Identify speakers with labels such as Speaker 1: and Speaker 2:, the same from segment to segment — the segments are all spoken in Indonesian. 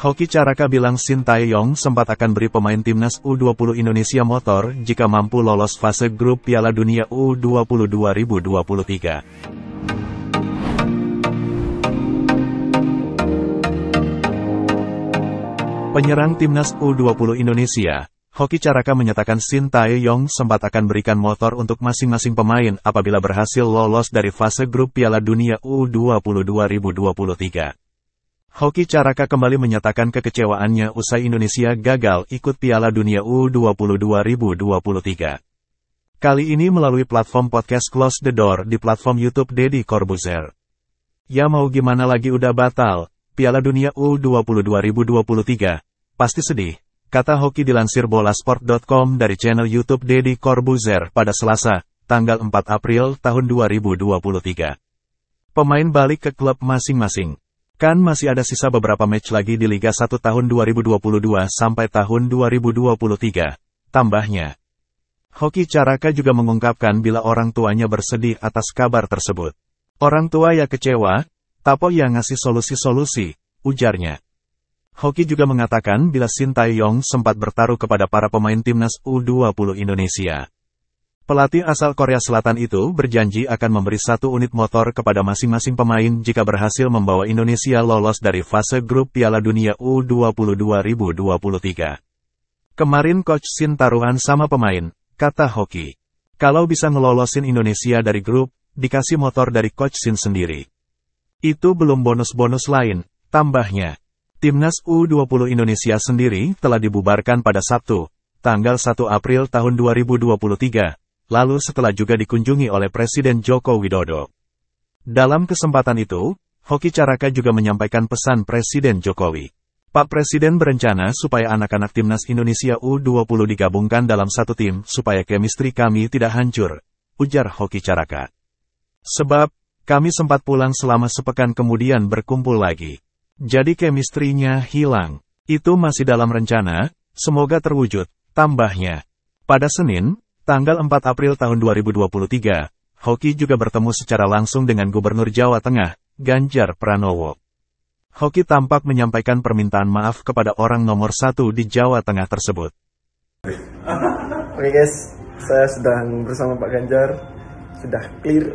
Speaker 1: Hoki Caraka bilang Shin Tae Yong sempat akan beri pemain timnas U20 Indonesia motor jika mampu lolos fase grup Piala Dunia U20 2023. Penyerang timnas U20 Indonesia, Hoki Caraka menyatakan Shin Tae Yong sempat akan berikan motor untuk masing-masing pemain apabila berhasil lolos dari fase grup Piala Dunia U20 2023. Hoki Caraka kembali menyatakan kekecewaannya usai Indonesia gagal ikut Piala Dunia U20 2023. Kali ini melalui platform podcast Close the Door di platform YouTube Dedi Corbuzier. Ya mau gimana lagi udah batal, Piala Dunia U20 2023. Pasti sedih, kata Hoki dilansir bolasport.com dari channel YouTube Dedi Corbuzier pada Selasa, tanggal 4 April tahun 2023. Pemain balik ke klub masing-masing. Kan masih ada sisa beberapa match lagi di Liga 1 tahun 2022 sampai tahun 2023. Tambahnya, Hoki Caraka juga mengungkapkan bila orang tuanya bersedih atas kabar tersebut. Orang tua ya kecewa, Tapo ya ngasih solusi-solusi, ujarnya. Hoki juga mengatakan bila Sintayong sempat bertaruh kepada para pemain timnas U20 Indonesia. Pelatih asal Korea Selatan itu berjanji akan memberi satu unit motor kepada masing-masing pemain jika berhasil membawa Indonesia lolos dari fase grup Piala Dunia U20 2023. Kemarin Coach Sin taruhan sama pemain, kata Hoki. Kalau bisa ngelolosin Indonesia dari grup, dikasih motor dari Coach Sin sendiri. Itu belum bonus-bonus lain, tambahnya. Timnas U20 Indonesia sendiri telah dibubarkan pada Sabtu, tanggal 1 April tahun 2023, lalu setelah juga dikunjungi oleh Presiden Joko Widodo. Dalam kesempatan itu, Hoki Caraka juga menyampaikan pesan Presiden Jokowi. Pak Presiden berencana supaya anak-anak timnas Indonesia U20 digabungkan dalam satu tim supaya kemistri kami tidak hancur, ujar Hoki Caraka. Sebab, kami sempat pulang selama sepekan kemudian berkumpul lagi. Jadi chemistry-nya hilang. Itu masih dalam rencana, semoga terwujud, tambahnya. Pada Senin, Tanggal 4 April tahun 2023, Hoki juga bertemu secara langsung dengan Gubernur Jawa Tengah, Ganjar Pranowo. Hoki tampak menyampaikan permintaan maaf kepada orang nomor satu di Jawa Tengah tersebut. Oke okay guys, saya sedang bersama Pak Ganjar, sudah clear.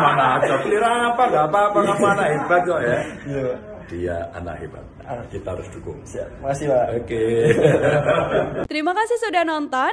Speaker 1: mana clear apa, gak apa-apa, gak anak hebat kok ya. Iya, Dia anak hebat, kita harus dukung. Siap, makasih Pak. Oke. Okay. Terima kasih sudah nonton.